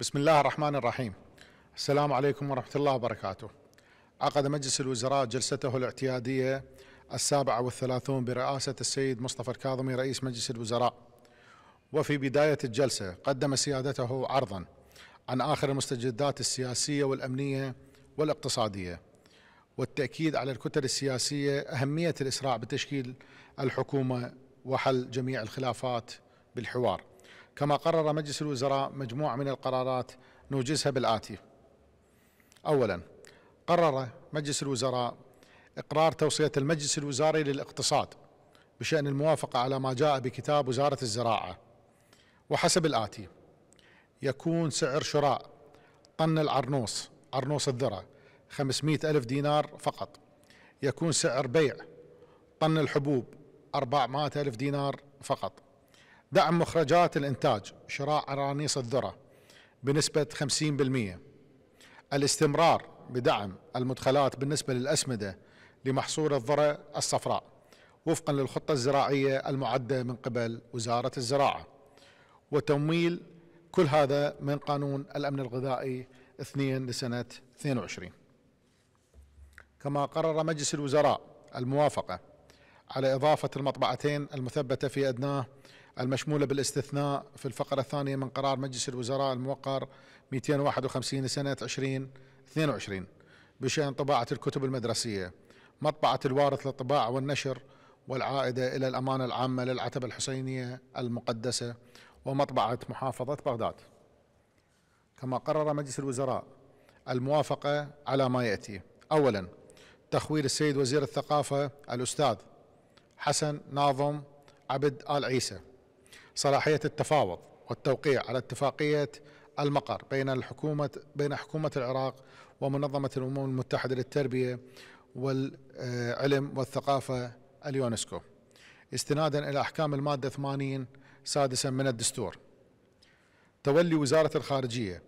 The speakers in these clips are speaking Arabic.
بسم الله الرحمن الرحيم السلام عليكم ورحمة الله وبركاته عقد مجلس الوزراء جلسته الاعتيادية السابعة والثلاثون برئاسة السيد مصطفى الكاظمي رئيس مجلس الوزراء وفي بداية الجلسة قدم سيادته عرضا عن آخر المستجدات السياسية والأمنية والاقتصادية والتأكيد على الكتل السياسية أهمية الإسراع بتشكيل الحكومة وحل جميع الخلافات بالحوار كما قرر مجلس الوزراء مجموعة من القرارات نوجزها بالآتي أولا قرر مجلس الوزراء إقرار توصية المجلس الوزاري للاقتصاد بشأن الموافقة على ما جاء بكتاب وزارة الزراعة وحسب الآتي يكون سعر شراء طن العرنوس عرنوس الذرة 500 ألف دينار فقط يكون سعر بيع طن الحبوب 400 ألف دينار فقط دعم مخرجات الإنتاج شراء أرانيص الذرة بنسبة 50% الاستمرار بدعم المدخلات بالنسبة للأسمدة لمحصول الذرة الصفراء وفقا للخطة الزراعية المعدة من قبل وزارة الزراعة وتمويل كل هذا من قانون الأمن الغذائي 2 لسنة 22 كما قرر مجلس الوزراء الموافقة على إضافة المطبعتين المثبتة في أدناه المشمولة بالاستثناء في الفقرة الثانية من قرار مجلس الوزراء الموقر 251 لسنة 2022 بشأن طباعة الكتب المدرسية مطبعة الوارث للطباعة والنشر والعائدة إلى الأمانة العامة للعتبة الحسينية المقدسة ومطبعة محافظة بغداد كما قرر مجلس الوزراء الموافقة على ما يأتي أولا تخويل السيد وزير الثقافة الأستاذ حسن ناظم عبد آل عيسى صلاحية التفاوض والتوقيع على اتفاقية المقر بين الحكومة بين حكومة العراق ومنظمة الأمم المتحدة للتربية والعلم والثقافة اليونسكو استنادا إلى أحكام المادة 80 سادسا من الدستور تولي وزارة الخارجية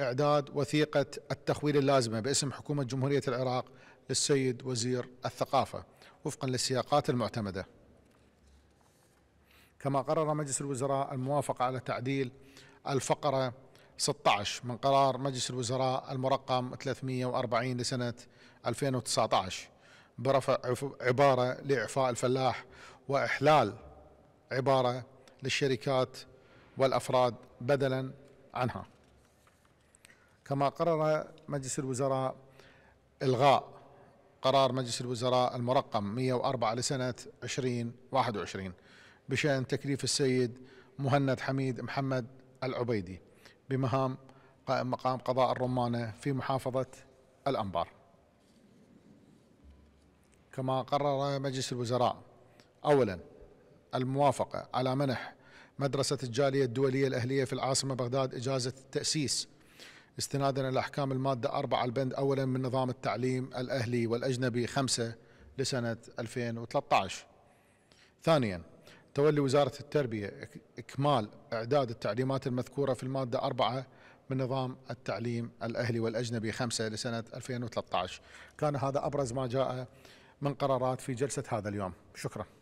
إعداد وثيقة التخويل اللازمة باسم حكومة جمهورية العراق للسيد وزير الثقافة وفقا للسياقات المعتمده كما قرر مجلس الوزراء الموافقة على تعديل الفقرة 16 من قرار مجلس الوزراء المرقم 340 لسنة 2019 برفع عبارة لإعفاء الفلاح وإحلال عبارة للشركات والأفراد بدلا عنها كما قرر مجلس الوزراء إلغاء قرار مجلس الوزراء المرقم 104 لسنة 2021 بشأن تكليف السيد مهند حميد محمد العبيدي بمهام قائم مقام قضاء الرمانة في محافظة الأنبار كما قرر مجلس الوزراء أولا الموافقة على منح مدرسة الجالية الدولية الأهلية في العاصمة بغداد إجازة التأسيس استنادا إلى أحكام المادة 4 البند أولا من نظام التعليم الأهلي والأجنبي 5 لسنة 2013 ثانيا تولي وزارة التربية إكمال إعداد التعليمات المذكورة في المادة أربعة من نظام التعليم الأهلي والأجنبي خمسة لسنة 2013 كان هذا أبرز ما جاء من قرارات في جلسة هذا اليوم شكراً